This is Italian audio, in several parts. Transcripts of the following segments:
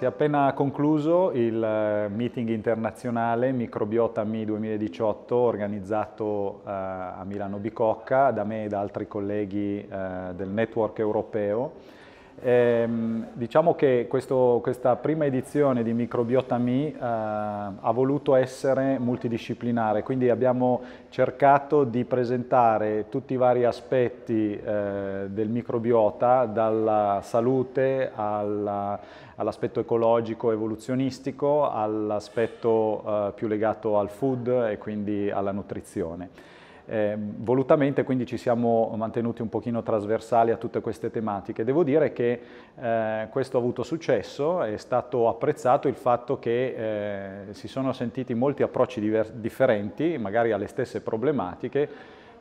Si è appena concluso il eh, meeting internazionale Microbiota Mi 2018 organizzato eh, a Milano Bicocca da me e da altri colleghi eh, del network europeo Ehm, diciamo che questo, questa prima edizione di Microbiota Me eh, ha voluto essere multidisciplinare, quindi abbiamo cercato di presentare tutti i vari aspetti eh, del microbiota, dalla salute all'aspetto all ecologico evoluzionistico all'aspetto eh, più legato al food e quindi alla nutrizione eh, volutamente quindi ci siamo mantenuti un pochino trasversali a tutte queste tematiche. Devo dire che eh, questo ha avuto successo, è stato apprezzato il fatto che eh, si sono sentiti molti approcci differenti, magari alle stesse problematiche,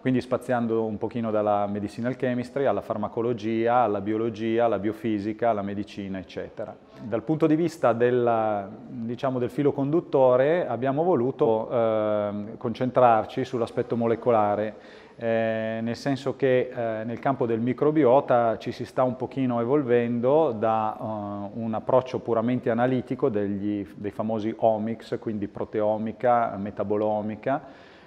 quindi spaziando un pochino dalla medicinal chemistry alla farmacologia, alla biologia, alla biofisica, alla medicina, eccetera. Dal punto di vista del, diciamo, del filo conduttore abbiamo voluto eh, concentrarci sull'aspetto molecolare, eh, nel senso che eh, nel campo del microbiota ci si sta un pochino evolvendo da eh, un approccio puramente analitico degli, dei famosi omics, quindi proteomica, metabolomica,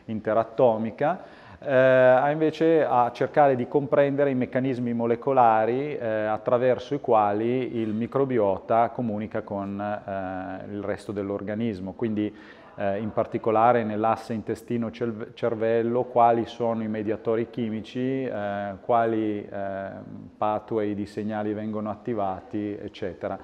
interattomica, eh, invece a cercare di comprendere i meccanismi molecolari eh, attraverso i quali il microbiota comunica con eh, il resto dell'organismo, quindi eh, in particolare nell'asse intestino-cervello quali sono i mediatori chimici, eh, quali eh, pathway di segnali vengono attivati, eccetera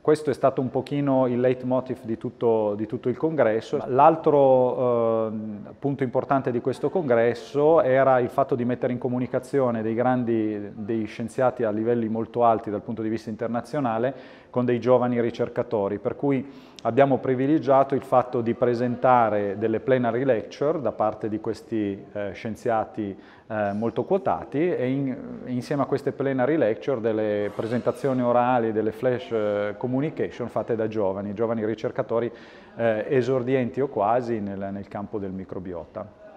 questo è stato un pochino il leitmotiv di tutto, di tutto il congresso. L'altro eh, punto importante di questo congresso era il fatto di mettere in comunicazione dei grandi, dei scienziati a livelli molto alti dal punto di vista internazionale con dei giovani ricercatori, per cui abbiamo privilegiato il fatto di presentare delle plenary lecture da parte di questi eh, scienziati eh, molto quotati e in, insieme a queste plenary lecture delle presentazioni orali, delle flash eh, communication fatte da giovani, giovani ricercatori eh, esordienti o quasi nel, nel campo del microbiota.